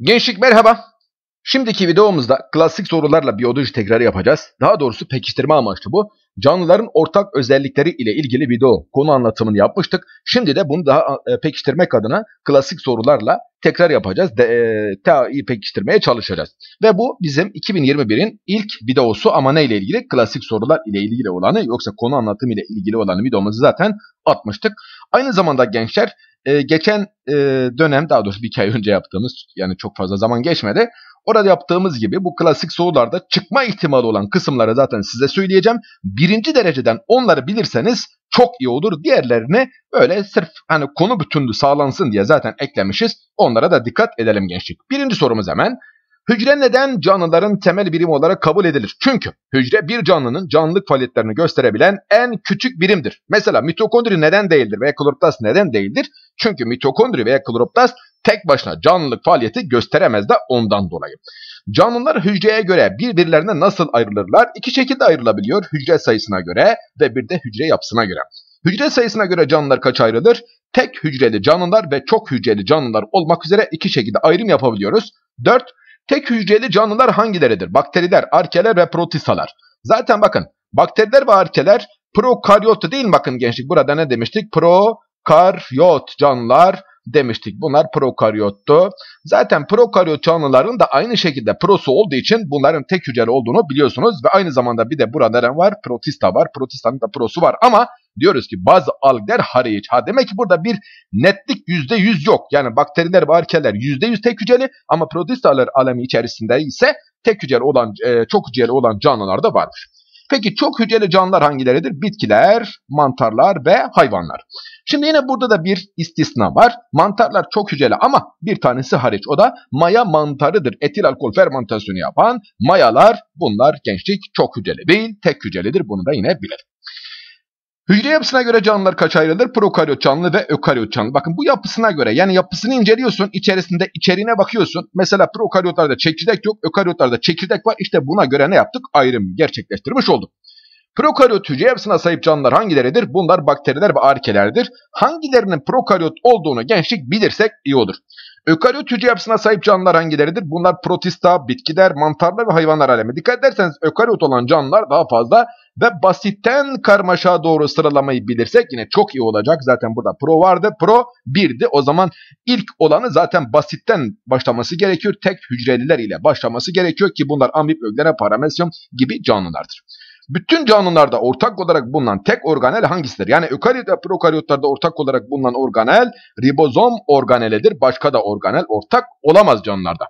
Gençlik merhaba. Şimdiki videomuzda klasik sorularla biyoloji tekrarı yapacağız. Daha doğrusu pekiştirme amaçlı bu. Canlıların ortak özellikleri ile ilgili video konu anlatımını yapmıştık. Şimdi de bunu daha e, pekiştirmek adına klasik sorularla tekrar yapacağız. De, e, pekiştirmeye çalışacağız. Ve bu bizim 2021'in ilk videosu ama ne ile ilgili? Klasik sorular ile ilgili olanı yoksa konu anlatımı ile ilgili olanı videomuzu zaten atmıştık. Aynı zamanda gençler e, geçen e, dönem daha doğrusu bir iki ay önce yaptığımız yani çok fazla zaman geçmedi. Orada yaptığımız gibi bu klasik sorularda çıkma ihtimali olan kısımları zaten size söyleyeceğim. Birinci dereceden onları bilirseniz çok iyi olur. Diğerlerini böyle sırf hani konu bütünlüğü sağlansın diye zaten eklemişiz. Onlara da dikkat edelim gençlik. Birinci sorumuz hemen. Hücre neden canlıların temel birimi olarak kabul edilir? Çünkü hücre bir canlının canlılık faaliyetlerini gösterebilen en küçük birimdir. Mesela mitokondri neden değildir veya kloroplast neden değildir? Çünkü mitokondri veya kloroplast tek başına canlılık faaliyeti gösteremez de ondan dolayı. Canlılar hücreye göre birbirlerine nasıl ayrılırlar? İki şekilde ayrılabiliyor. Hücre sayısına göre ve bir de hücre yapısına göre. Hücre sayısına göre canlılar kaç ayrılır? Tek hücreli canlılar ve çok hücreli canlılar olmak üzere iki şekilde ayrım yapabiliyoruz. 4. Tek hücreli canlılar hangileridir? Bakteriler, arkeler ve protistalar. Zaten bakın bakteriler ve arkeler prokaryot değil mi? Bakın gençlik burada ne demiştik? Prokaryot canlılar demiştik. Bunlar prokaryottu. Zaten prokaryot canlıların da aynı şekilde prosu olduğu için bunların tek hücreli olduğunu biliyorsunuz. Ve aynı zamanda bir de burada ne var? Protista var. Protistanın da prosu var ama diyoruz ki bazı algler hariç. Ha demek ki burada bir netlik yüzde yüz yok. Yani bakteriler ve arkeler yüz tek hücreli ama protistalar alemi içerisinde ise tek hücreli olan, e, çok hücreli olan canlılar da vardır. Peki çok hücreli canlılar hangileridir? Bitkiler, mantarlar ve hayvanlar. Şimdi yine burada da bir istisna var. Mantarlar çok hücreli ama bir tanesi hariç. O da maya mantarıdır. Etil alkol fermentasyonu yapan mayalar bunlar gençlik çok hücreli değil, tek hücrelidir. Bunu da yine bilelim. Hücre yapısına göre canlılar kaç ayrılır? Prokaryot canlı ve ökaryot canlı. Bakın bu yapısına göre yani yapısını inceliyorsun. içerisinde içeriğine bakıyorsun. Mesela prokaryotlarda çekirdek yok. Ökaryotlarda çekirdek var. İşte buna göre ne yaptık? Ayrım gerçekleştirmiş olduk. Prokaryot hücre yapısına sahip canlılar hangileridir? Bunlar bakteriler ve arkelerdir. Hangilerinin prokaryot olduğunu gençlik bilirsek iyi olur. Ökaryot hücre yapısına sahip canlılar hangileridir? Bunlar protista, bitkiler, mantarlar ve hayvanlar alemi. Dikkat ederseniz ökaryot olan canlılar daha fazla ve basitten karmaşa doğru sıralamayı bilirsek yine çok iyi olacak. Zaten burada pro vardı. Pro 1'di. O zaman ilk olanı zaten basitten başlaması gerekiyor. Tek hücreliler ile başlaması gerekiyor ki bunlar amip, öglene, paramesyum gibi canlılardır. Bütün canlılarda ortak olarak bulunan tek organel hangisidir? Yani ökaryot ve prokaryotlarda ortak olarak bulunan organel ribozom organelidir. Başka da organel ortak olamaz canlılarda.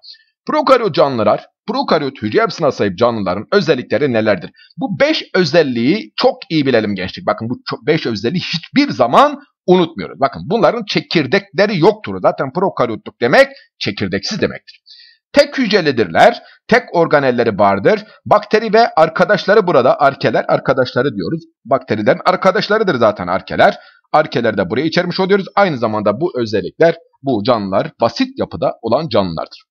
Prokaryot canlılar, prokaryot hücre yapısına sahip canlıların özellikleri nelerdir? Bu 5 özelliği çok iyi bilelim gençlik. Bakın bu 5 özelliği hiçbir zaman unutmuyoruz. Bakın bunların çekirdekleri yoktur. Zaten prokaryotluk demek çekirdeksiz demektir. Tek hücrelidirler, tek organelleri vardır. Bakteri ve arkadaşları burada, arkeler arkadaşları diyoruz. Bakterilerin arkadaşlarıdır zaten arkeler. Arkeler de buraya içermiş oluyoruz. Aynı zamanda bu özellikler bu canlılar basit yapıda olan canlılardır.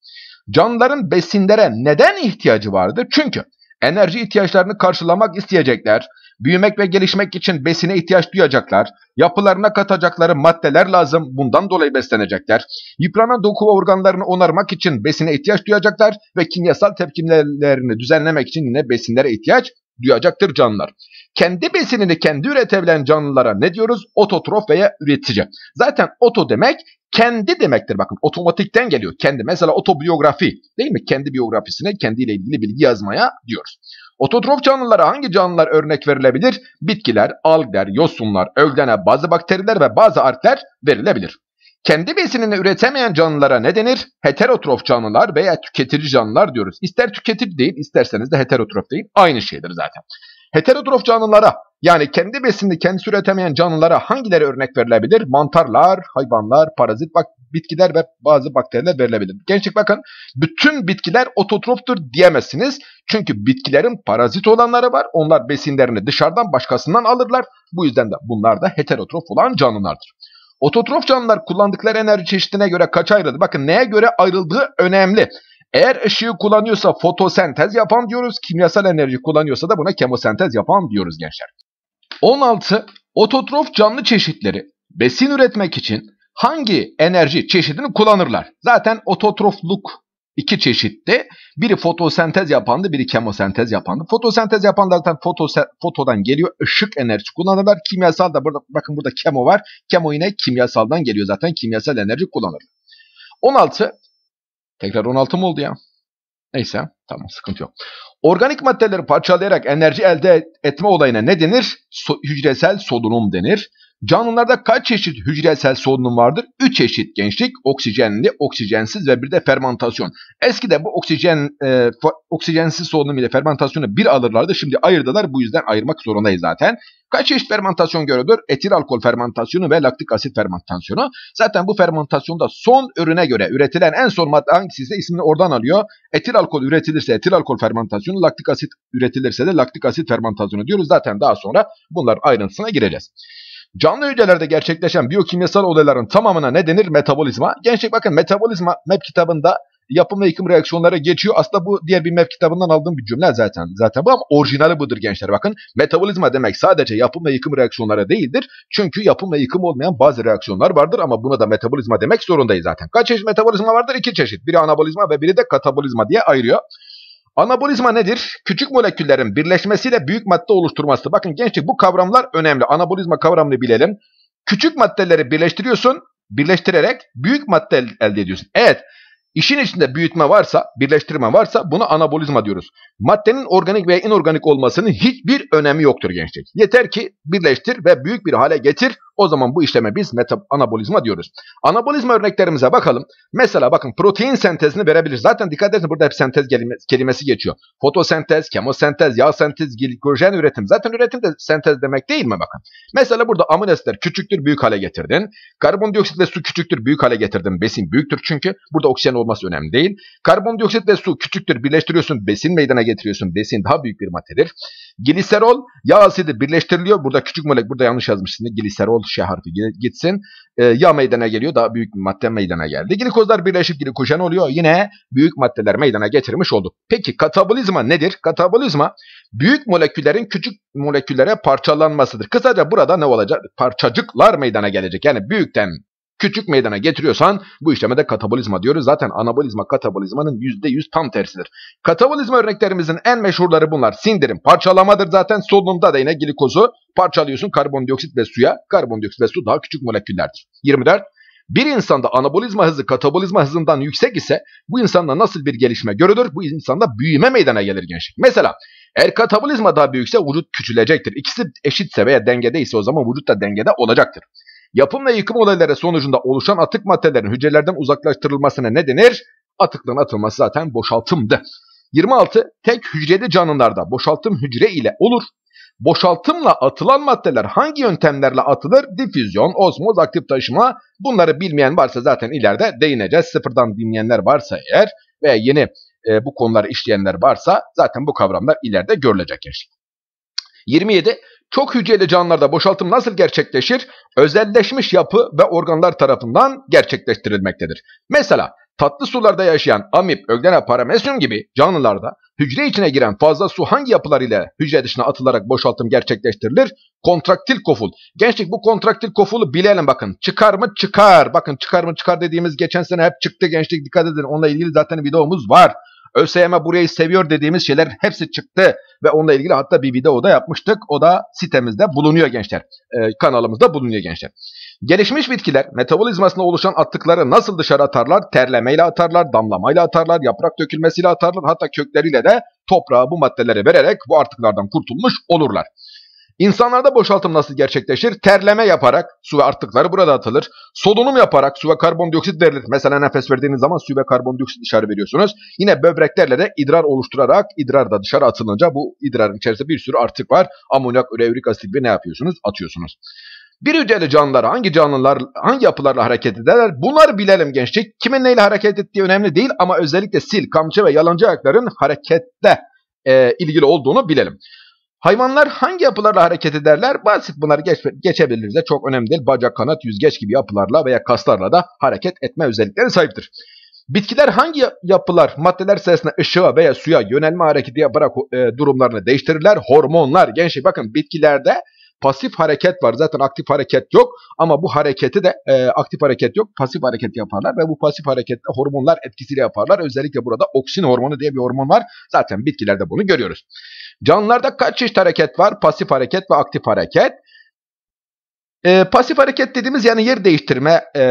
Canlıların besinlere neden ihtiyacı vardır? Çünkü enerji ihtiyaçlarını karşılamak isteyecekler. Büyümek ve gelişmek için besine ihtiyaç duyacaklar. Yapılarına katacakları maddeler lazım. Bundan dolayı beslenecekler. Yıpranan doku organlarını onarmak için besine ihtiyaç duyacaklar ve kimyasal tepkimlerini düzenlemek için yine besinlere ihtiyaç duyacaktır canlılar. Kendi besinini kendi üretebilen canlılara ne diyoruz? Ototrof veya üretici. Zaten oto demek kendi demektir. Bakın otomatikten geliyor. Kendi mesela otobiyografi değil mi? Kendi biyografisine kendiyle ilgili bilgi yazmaya diyoruz. Ototrof canlılara hangi canlılar örnek verilebilir? Bitkiler, algler, yosunlar, öglene, bazı bakteriler ve bazı artler verilebilir. Kendi besinini üretemeyen canlılara ne denir? Heterotrof canlılar veya tüketici canlılar diyoruz. İster tüketici değil, isterseniz de heterotrof değil. Aynı şeydir zaten. Heterotrof canlılara yani kendi besinini kendisi üretemeyen canlılara hangileri örnek verilebilir? Mantarlar, hayvanlar, parazit, bak bitkiler ve bazı bakteriler verilebilir. Gençlik bakın bütün bitkiler ototroptur diyemezsiniz. Çünkü bitkilerin parazit olanları var. Onlar besinlerini dışarıdan başkasından alırlar. Bu yüzden de bunlar da heterotrof olan canlılardır. Ototrof canlılar kullandıkları enerji çeşidine göre kaç ayrıldı? Bakın neye göre ayrıldığı önemli. Eğer ışığı kullanıyorsa fotosentez yapan diyoruz. Kimyasal enerji kullanıyorsa da buna kemosentez yapan diyoruz gençler. 16. Ototrof canlı çeşitleri besin üretmek için hangi enerji çeşidini kullanırlar? Zaten ototrofluk iki çeşitte. Biri fotosentez yapandı, biri kemosentez yapandı. Fotosentez yapan da zaten fotose, fotodan geliyor. Işık enerjisi kullanırlar. Kimyasal da burada bakın burada kemo var. Kemo yine kimyasaldan geliyor zaten. Kimyasal enerji kullanırlar. 16 tekrar 16 mı oldu ya? Neyse tamam sıkıntı yok. Organik maddeleri parçalayarak enerji elde etme olayına ne denir? So hücresel solunum denir. Canlılarda kaç çeşit hücresel solunum vardır? 3 çeşit gençlik, oksijenli, oksijensiz ve bir de fermentasyon. Eskide bu oksijen e, oksijensiz solunum ile fermentasyonu bir alırlardı. Şimdi ayırdılar bu yüzden ayırmak zorundayız zaten. Kaç çeşit fermentasyon görülür? Etil alkol fermentasyonu ve laktik asit fermentasyonu. Zaten bu fermentasyonda son ürüne göre üretilen en son madde hangisi ise ismini oradan alıyor. Etil alkol üretilirse etil alkol fermentasyonu, laktik asit üretilirse de laktik asit fermentasyonu diyoruz. Zaten daha sonra bunlar ayrıntısına gireceğiz. Canlı hücrelerde gerçekleşen biyokimyasal olayların tamamına ne denir? Metabolizma. Gençlik bakın metabolizma MEP kitabında yapım ve yıkım reaksiyonlara geçiyor. Aslında bu diğer bir MEP kitabından aldığım bir cümle zaten. Zaten bu ama orijinali budur gençler bakın. Metabolizma demek sadece yapım ve yıkım reaksiyonları değildir. Çünkü yapım ve yıkım olmayan bazı reaksiyonlar vardır ama buna da metabolizma demek zorundayız zaten. Kaç çeşit metabolizma vardır? İki çeşit. Biri anabolizma ve biri de katabolizma diye ayırıyor. Anabolizma nedir? Küçük moleküllerin birleşmesiyle büyük madde oluşturması. Bakın gençlik bu kavramlar önemli. Anabolizma kavramını bilelim. Küçük maddeleri birleştiriyorsun, birleştirerek büyük madde elde ediyorsun. Evet, işin içinde büyütme varsa, birleştirme varsa bunu anabolizma diyoruz. Maddenin organik veya inorganik olmasının hiçbir önemi yoktur gençlik. Yeter ki birleştir ve büyük bir hale getir. O zaman bu işleme biz anabolizma diyoruz. Anabolizma örneklerimize bakalım. Mesela bakın protein sentezini verebilir. Zaten dikkat edin burada hep sentez kelimesi geçiyor. Fotosentez, kemosentez, yağ sentez, glikojen üretim. Zaten üretim de sentez demek değil mi bakın. Mesela burada amonesler küçüktür büyük hale getirdin. Karbondioksit ve su küçüktür büyük hale getirdin. Besin büyüktür çünkü. Burada oksijen olması önemli değil. Karbondioksit ve su küçüktür birleştiriyorsun. Besin meydana getiriyorsun. Besin daha büyük bir maddedir. Gliserol yağ asidi birleştiriliyor. Burada küçük molek burada yanlış yazmışsın. Gliserol Ş harfi gitsin. E, ya meydana geliyor. Daha büyük bir madde meydana geldi. Glikozlar birleşip glikojen oluyor. Yine büyük maddeler meydana getirmiş oldu. Peki katabolizma nedir? Katabolizma büyük moleküllerin küçük moleküllere parçalanmasıdır. Kısaca burada ne olacak? Parçacıklar meydana gelecek. Yani büyükten Küçük meydana getiriyorsan bu işleme de katabolizma diyoruz. Zaten anabolizma katabolizmanın %100 tam tersidir. Katabolizma örneklerimizin en meşhurları bunlar. Sindirim, parçalamadır zaten. Solunumda da yine glikozu parçalıyorsun karbondioksit ve suya. Karbondioksit ve su daha küçük moleküllerdir. 24. Bir insanda anabolizma hızı katabolizma hızından yüksek ise bu insanda nasıl bir gelişme görülür? Bu insanda büyüme meydana gelir gençlik. Mesela eğer katabolizma daha büyükse vücut küçülecektir. İkisi eşitse veya dengede ise o zaman vücut da dengede olacaktır yapım ve yıkım olayları sonucunda oluşan atık maddelerin hücrelerden uzaklaştırılmasına ne denir? Atıkların atılması zaten boşaltımdı. 26. Tek hücreli canlılarda boşaltım hücre ile olur. Boşaltımla atılan maddeler hangi yöntemlerle atılır? Difüzyon, osmoz, aktif taşıma. Bunları bilmeyen varsa zaten ileride değineceğiz. Sıfırdan dinleyenler varsa eğer ve yeni e, bu konuları işleyenler varsa zaten bu kavramlar ileride görülecek 27. Çok hücreli canlılarda boşaltım nasıl gerçekleşir? Özelleşmiş yapı ve organlar tarafından gerçekleştirilmektedir. Mesela tatlı sularda yaşayan amip, öglena, paramesyum gibi canlılarda hücre içine giren fazla su hangi yapılar ile hücre dışına atılarak boşaltım gerçekleştirilir? Kontraktil koful. Gençlik bu kontraktil kofulu bilelim bakın. Çıkar mı? Çıkar. Bakın çıkar mı? Çıkar dediğimiz geçen sene hep çıktı gençlik dikkat edin. Onunla ilgili zaten videomuz var. ÖSYM burayı seviyor dediğimiz şeyler hepsi çıktı ve onunla ilgili hatta bir video da yapmıştık. O da sitemizde bulunuyor gençler. E, kanalımızda bulunuyor gençler. Gelişmiş bitkiler metabolizmasında oluşan attıkları nasıl dışarı atarlar? Terlemeyle atarlar, damlamayla atarlar, yaprak dökülmesiyle atarlar hatta kökleriyle de toprağa bu maddeleri vererek bu artıklardan kurtulmuş olurlar. İnsanlarda boşaltım nasıl gerçekleşir? Terleme yaparak su ve artıkları burada atılır. Solunum yaparak su ve karbondioksit verilir. Mesela nefes verdiğiniz zaman su ve karbondioksit dışarı veriyorsunuz. Yine böbreklerle de idrar oluşturarak idrar da dışarı atılınca bu idrarın içerisinde bir sürü artık var. Amonyak, üreevrik asit gibi ne yapıyorsunuz? Atıyorsunuz. Bir hücreli canlılar hangi canlılar hangi yapılarla hareket ederler? Bunlar bilelim gençlik. Kimin neyle hareket ettiği önemli değil ama özellikle sil, kamçı ve yalancı ayakların harekette e, ilgili olduğunu bilelim. Hayvanlar hangi yapılarla hareket ederler? Basit bunları geç, geçebiliriz de çok önemli değil. Bacak, kanat, yüzgeç gibi yapılarla veya kaslarla da hareket etme özelliklerine sahiptir. Bitkiler hangi yapılar maddeler sayesinde ışığa veya suya yönelme hareketi yaparak e, durumlarını değiştirirler? Hormonlar. Gençler bakın bitkilerde pasif hareket var. Zaten aktif hareket yok ama bu hareketi de e, aktif hareket yok. Pasif hareket yaparlar ve bu pasif harekette hormonlar etkisiyle yaparlar. Özellikle burada oksin hormonu diye bir hormon var. Zaten bitkilerde bunu görüyoruz. Canlılarda kaç çeşit hareket var? Pasif hareket ve aktif hareket. E, pasif hareket dediğimiz yani yer değiştirme e,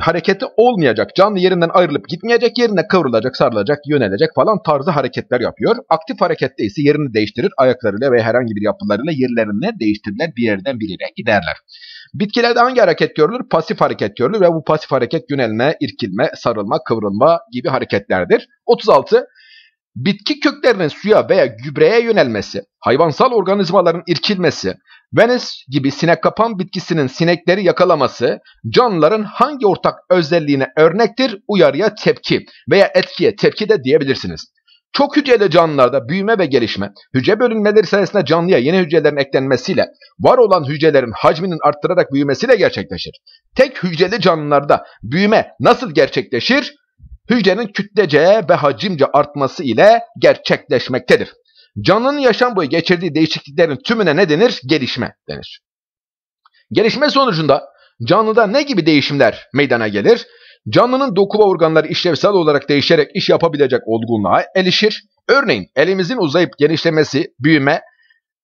hareketi olmayacak. Canlı yerinden ayrılıp gitmeyecek, yerine kıvrılacak, sarılacak, yönelecek falan tarzı hareketler yapıyor. Aktif harekette ise yerini değiştirir, ayaklarıyla ve herhangi bir yapılarıyla yerlerini değiştirirler, bir yerden bir yere giderler. Bitkilerde hangi hareket görülür? Pasif hareket görülür ve bu pasif hareket yönelme, irkilme, sarılma, kıvrılma gibi hareketlerdir. 36. Bitki köklerinin suya veya gübreye yönelmesi, hayvansal organizmaların irkilmesi, Venice gibi sinek kapan bitkisinin sinekleri yakalaması canlıların hangi ortak özelliğine örnektir? Uyarıya tepki veya etkiye tepki de diyebilirsiniz. Çok hücreli canlılarda büyüme ve gelişme, hücre bölünmeleri sayesinde canlıya yeni hücrelerin eklenmesiyle, var olan hücrelerin hacminin arttırarak büyümesiyle gerçekleşir. Tek hücreli canlılarda büyüme nasıl gerçekleşir? Hücrenin kütlece ve hacimce artması ile gerçekleşmektedir. Canlının yaşam boyu geçirdiği değişikliklerin tümüne ne denir? Gelişme denir. Gelişme sonucunda canlıda ne gibi değişimler meydana gelir? Canlının doku ve organları işlevsel olarak değişerek iş yapabilecek olgunluğa erişir. Örneğin elimizin uzayıp genişlemesi, büyüme,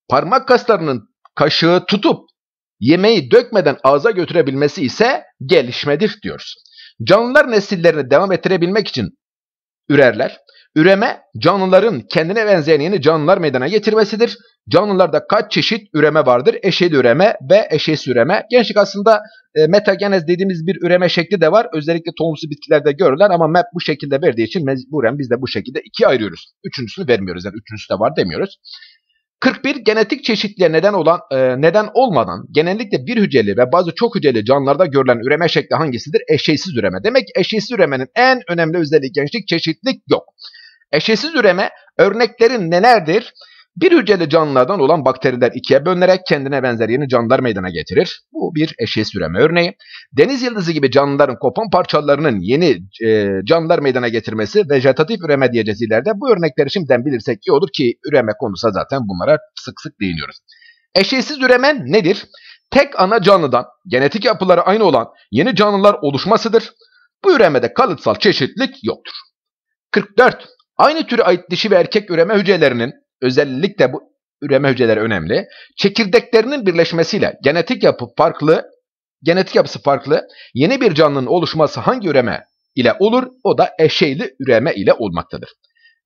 parmak kaslarının kaşığı tutup yemeği dökmeden ağza götürebilmesi ise gelişmedir diyoruz. Canlılar nesillerini devam ettirebilmek için ürerler. Üreme canlıların kendine benzeyen yeni canlılar meydana getirmesidir. Canlılarda kaç çeşit üreme vardır? Eşeli üreme ve eşes üreme. Gençlik aslında e, metagenez dediğimiz bir üreme şekli de var. Özellikle tohumsu bitkilerde görülen ama MAP bu şekilde verdiği için mecburen biz de bu şekilde ikiye ayırıyoruz. Üçüncüsünü vermiyoruz. Yani üçüncüsü de var demiyoruz. 41 genetik çeşitliğe neden olan e, neden olmadan genellikle bir hücreli ve bazı çok hücreli canlılarda görülen üreme şekli hangisidir? Eşeysiz üreme. Demek ki eşeysiz üremenin en önemli özelliği gençlik çeşitlilik yok. Eşeğsiz üreme örneklerin nelerdir? Bir hücreli canlılardan olan bakteriler ikiye bölünerek kendine benzer yeni canlılar meydana getirir. Bu bir eşeğsiz üreme örneği. Deniz yıldızı gibi canlıların kopan parçalarının yeni e, canlılar meydana getirmesi vejetatif üreme diyeceğiz ileride. Bu örnekleri şimdiden bilirsek iyi olur ki üreme konusunda zaten bunlara sık sık değiniyoruz. Eşeğsiz üreme nedir? Tek ana canlıdan genetik yapıları aynı olan yeni canlılar oluşmasıdır. Bu üremede kalıtsal çeşitlilik yoktur. 44. Aynı tür ait dişi ve erkek üreme hücrelerinin özellikle bu üreme hücreleri önemli. Çekirdeklerinin birleşmesiyle genetik yapı farklı, genetik yapısı farklı yeni bir canlının oluşması hangi üreme ile olur? O da eşeyli üreme ile olmaktadır.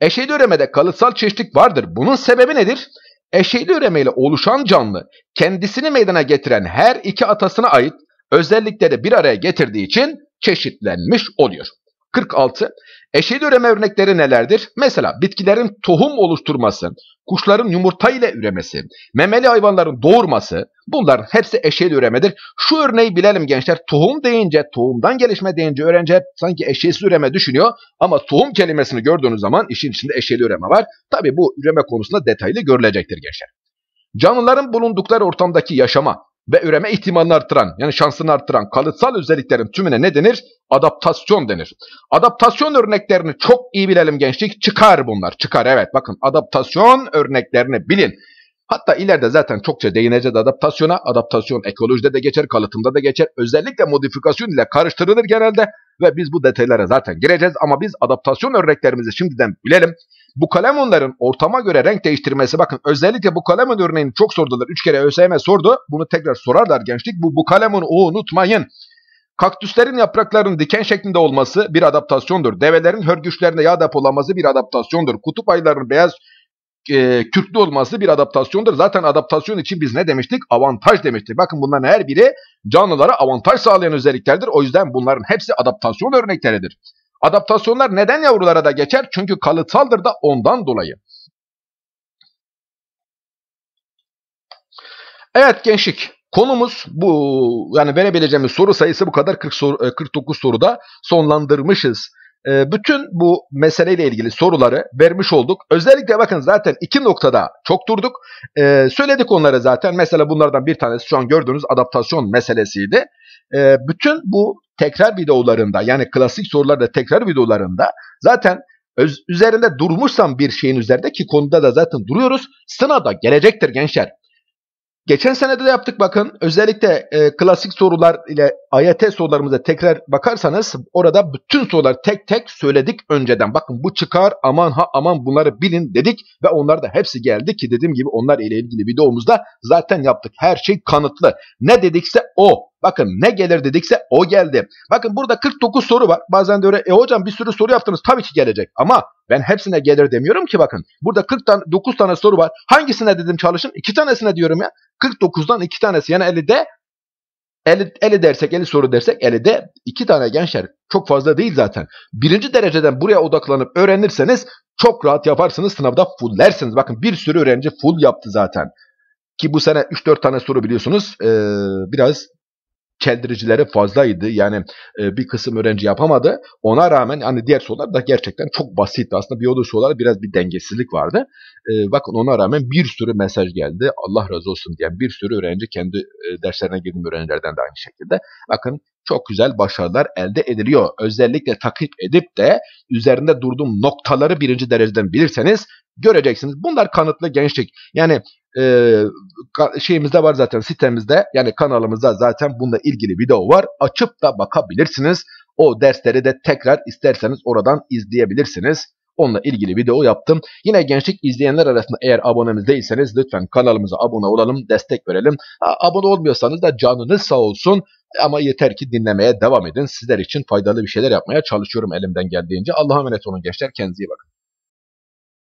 Eşeyli üremede kalıtsal çeşitlik vardır. Bunun sebebi nedir? Eşeyli üreme ile oluşan canlı kendisini meydana getiren her iki atasına ait özellikleri bir araya getirdiği için çeşitlenmiş oluyor. 46. Eşeğil üreme örnekleri nelerdir? Mesela bitkilerin tohum oluşturması, kuşların yumurta ile üremesi, memeli hayvanların doğurması bunların hepsi eşeğil üremedir. Şu örneği bilelim gençler tohum deyince tohumdan gelişme deyince öğrenci hep sanki eşeğsiz üreme düşünüyor ama tohum kelimesini gördüğünüz zaman işin içinde eşeğil üreme var. Tabi bu üreme konusunda detaylı görülecektir gençler. Canlıların bulundukları ortamdaki yaşama ve üreme ihtimalini artıran yani şansını artıran kalıtsal özelliklerin tümüne ne denir? Adaptasyon denir. Adaptasyon örneklerini çok iyi bilelim gençlik. Çıkar bunlar. Çıkar evet. Bakın adaptasyon örneklerini bilin. Hatta ileride zaten çokça değineceğiz adaptasyona. Adaptasyon ekolojide de geçer, kalıtımda da geçer. Özellikle modifikasyon ile karıştırılır genelde ve biz bu detaylara zaten gireceğiz. Ama biz adaptasyon örneklerimizi şimdiden bilelim. Bu kalem onların ortama göre renk değiştirmesi bakın özellikle bu Kalemun örneğini çok sordular. Üç kere ÖSYM sordu. Bunu tekrar sorarlar gençlik. Bu bu Kalemun'u unutmayın. Kaktüslerin yapraklarının diken şeklinde olması bir adaptasyondur. Develerin hörgüçlerinde yağ depolaması bir adaptasyondur. Kutup ayılarının beyaz e, kürklü olması bir adaptasyondur. Zaten adaptasyon için biz ne demiştik? Avantaj demiştik. Bakın bunların her biri canlılara avantaj sağlayan özelliklerdir. O yüzden bunların hepsi adaptasyon örnekleridir. Adaptasyonlar neden yavrulara da geçer? Çünkü kalıtsaldır da ondan dolayı. Evet gençlik konumuz bu yani verebileceğimiz soru sayısı bu kadar 40 soru, 49 e, soruda sonlandırmışız. E, bütün bu meseleyle ilgili soruları vermiş olduk. Özellikle bakın zaten iki noktada çok durduk. Ee, söyledik onları zaten. Mesela bunlardan bir tanesi şu an gördüğünüz adaptasyon meselesiydi. Ee, bütün bu tekrar videolarında yani klasik sorularda tekrar videolarında zaten öz, üzerinde durmuşsam bir şeyin üzerinde ki konuda da zaten duruyoruz. Sınavda gelecektir gençler. Geçen senede de yaptık bakın. Özellikle e, klasik sorular ile AYT sorularımıza tekrar bakarsanız orada bütün sorular tek tek söyledik önceden. Bakın bu çıkar aman ha aman bunları bilin dedik ve onlar da hepsi geldi ki dediğim gibi onlar ile ilgili videomuzda zaten yaptık. Her şey kanıtlı. Ne dedikse o. Bakın ne gelir dedikse o geldi. Bakın burada 49 soru var. Bazen de öyle e hocam bir sürü soru yaptınız tabii ki gelecek. Ama ben hepsine gelir demiyorum ki bakın. Burada 49 tane soru var. Hangisine dedim çalışın? 2 tanesine diyorum ya. 49'dan 2 tanesi yani 50'de 50, 50 dersek 50 soru dersek 50'de 2 tane gençler çok fazla değil zaten. Birinci dereceden buraya odaklanıp öğrenirseniz çok rahat yaparsınız sınavda fulllersiniz. Bakın bir sürü öğrenci full yaptı zaten. Ki bu sene 3-4 tane soru biliyorsunuz ee, biraz çeldiricileri fazlaydı. Yani e, bir kısım öğrenci yapamadı. Ona rağmen hani diğer sorular da gerçekten çok basitti. Aslında biyoloji soruları biraz bir dengesizlik vardı. E, bakın ona rağmen bir sürü mesaj geldi. Allah razı olsun diyen bir sürü öğrenci kendi e, derslerine girdiğim öğrencilerden de aynı şekilde. Bakın çok güzel başarılar elde ediliyor. Özellikle takip edip de üzerinde durduğum noktaları birinci dereceden bilirseniz göreceksiniz. Bunlar kanıtlı gençlik. Yani ee, şeyimizde var zaten sitemizde yani kanalımızda zaten bununla ilgili video var. Açıp da bakabilirsiniz. O dersleri de tekrar isterseniz oradan izleyebilirsiniz. Onunla ilgili video yaptım. Yine gençlik izleyenler arasında eğer abonemiz değilseniz lütfen kanalımıza abone olalım, destek verelim. Ha, abone olmuyorsanız da canınız sağ olsun. Ama yeter ki dinlemeye devam edin. Sizler için faydalı bir şeyler yapmaya çalışıyorum elimden geldiğince. Allah'a emanet olun gençler. Kendinize iyi bakın.